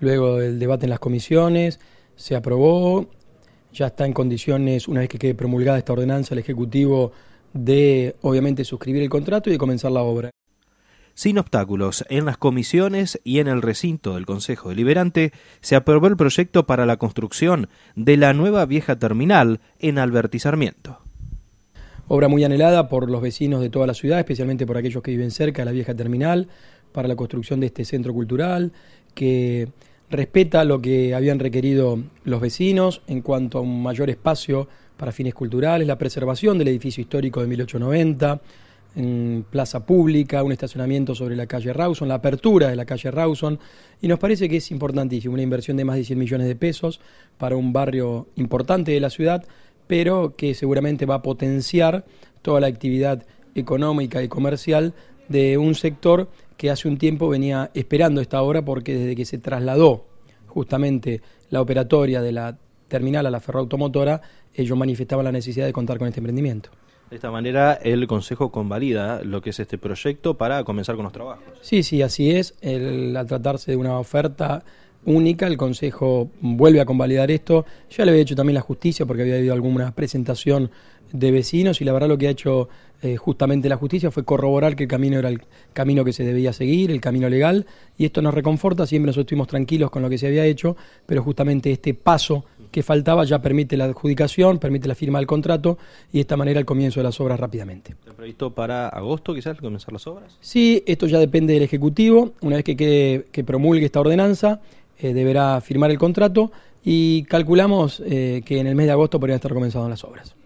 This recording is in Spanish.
Luego del debate en las comisiones, se aprobó, ya está en condiciones, una vez que quede promulgada esta ordenanza, el Ejecutivo de, obviamente, suscribir el contrato y de comenzar la obra. Sin obstáculos, en las comisiones y en el recinto del Consejo Deliberante se aprobó el proyecto para la construcción de la nueva vieja terminal en Alberti Obra muy anhelada por los vecinos de toda la ciudad, especialmente por aquellos que viven cerca de la vieja terminal, para la construcción de este centro cultural, que respeta lo que habían requerido los vecinos en cuanto a un mayor espacio para fines culturales, la preservación del edificio histórico de 1890, en plaza pública, un estacionamiento sobre la calle Rawson, la apertura de la calle Rawson, y nos parece que es importantísimo, una inversión de más de 100 millones de pesos para un barrio importante de la ciudad, pero que seguramente va a potenciar toda la actividad económica y comercial de un sector que hace un tiempo venía esperando esta obra porque desde que se trasladó justamente la operatoria de la terminal a la ferroautomotora, ellos manifestaban la necesidad de contar con este emprendimiento. De esta manera, el Consejo convalida lo que es este proyecto para comenzar con los trabajos. Sí, sí, así es. al tratarse de una oferta única, el Consejo vuelve a convalidar esto, ya le había hecho también la justicia porque había habido alguna presentación de vecinos y la verdad lo que ha hecho eh, justamente la justicia fue corroborar que el camino era el camino que se debía seguir, el camino legal, y esto nos reconforta, siempre nosotros estuvimos tranquilos con lo que se había hecho, pero justamente este paso que faltaba ya permite la adjudicación, permite la firma del contrato y de esta manera el comienzo de las obras rápidamente. ¿Está previsto para agosto quizás comenzar las obras? Sí, esto ya depende del Ejecutivo, una vez que, que promulgue esta ordenanza. Eh, deberá firmar el contrato y calculamos eh, que en el mes de agosto podrían estar comenzando las obras.